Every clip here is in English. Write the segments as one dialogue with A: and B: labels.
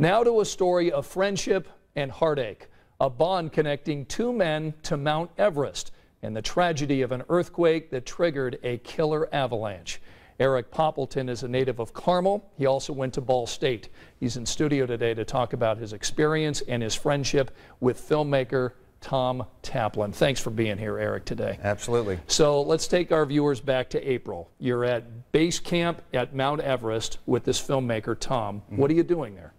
A: Now to a story of friendship and heartache, a bond connecting two men to Mount Everest, and the tragedy of an earthquake that triggered a killer avalanche. Eric Poppleton is a native of Carmel. He also went to Ball State. He's in studio today to talk about his experience and his friendship with filmmaker Tom Taplin. Thanks for being here, Eric, today. Absolutely. So let's take our viewers back to April. You're at base camp at Mount Everest with this filmmaker, Tom. Mm -hmm. What are you doing there?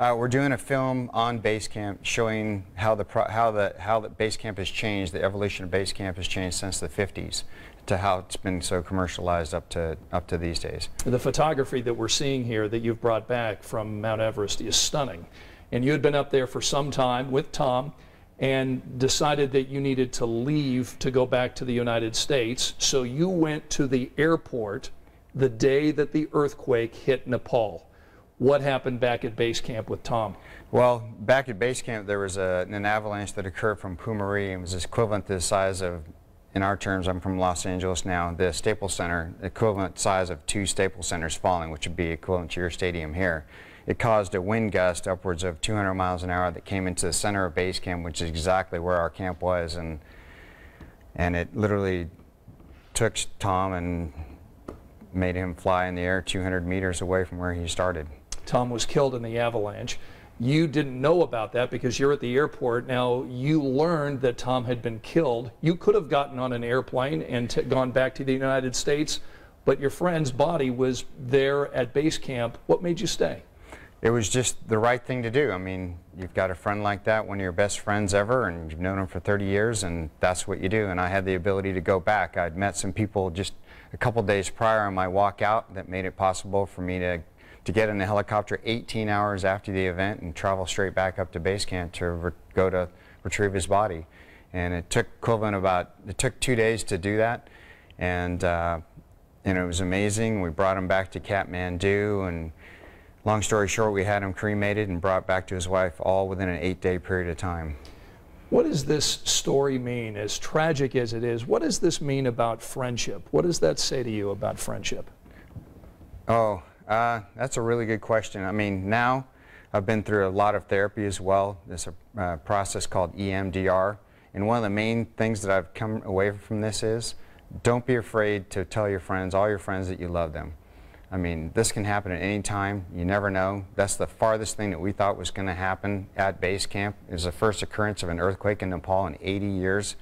B: Uh, we're doing a film on Basecamp showing how the how the how the Basecamp has changed, the evolution of Basecamp has changed since the 50s to how it's been so commercialized up to up to these days.
A: The photography that we're seeing here that you've brought back from Mount Everest is stunning, and you had been up there for some time with Tom, and decided that you needed to leave to go back to the United States, so you went to the airport the day that the earthquake hit Nepal what
B: happened back at base camp with Tom? Well, back at base camp, there was a, an avalanche that occurred from Pumari. It was equivalent to the size of, in our terms, I'm from Los Angeles now, the Staples Center, equivalent size of two Staples Centers falling, which would be equivalent to your stadium here. It caused a wind gust upwards of 200 miles an hour that came into the center of base camp, which is exactly where our camp was, and and it literally took Tom and made him fly in the air 200 meters away from where he started.
A: Tom was killed in the avalanche. You didn't know about that because you're at the airport. Now you learned that Tom had been killed. You could have gotten on an airplane and gone back to the United States, but your friend's body was there at base camp. What made you stay?
B: It was just the right thing to do. I mean, you've got a friend like that, one of your best friends ever, and you've known him for 30 years, and that's what you do. And I had the ability to go back. I'd met some people just a couple days prior on my walk out that made it possible for me to to get in a helicopter 18 hours after the event and travel straight back up to base camp to go to retrieve his body. And it took Quilvin about, it took two days to do that. And, uh, and it was amazing. We brought him back to Kathmandu and long story short, we had him cremated and brought back to his wife all within an eight day period of time.
A: What does this story mean, as tragic as it is? What does this mean about friendship? What does that say to you about friendship?
B: Oh, uh, that's a really good question. I mean, now I've been through a lot of therapy as well. There's a uh, process called EMDR. And one of the main things that I've come away from this is don't be afraid to tell your friends, all your friends, that you love them. I mean, this can happen at any time. You never know. That's the farthest thing that we thought was going to happen at base camp. It was the first occurrence of an earthquake in Nepal in 80 years.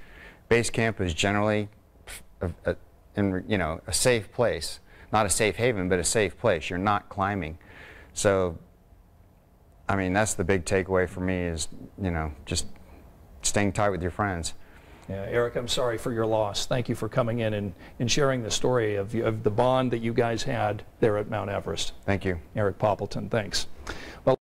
B: Base camp is generally, a, uh, a, uh, in, you know, a safe place not a safe haven, but a safe place. You're not climbing. So, I mean, that's the big takeaway for me is, you know, just staying tight with your friends.
A: Yeah, Eric, I'm sorry for your loss. Thank you for coming in and, and sharing the story of, of the bond that you guys had there at Mount Everest. Thank you. Eric Poppleton, thanks. Well,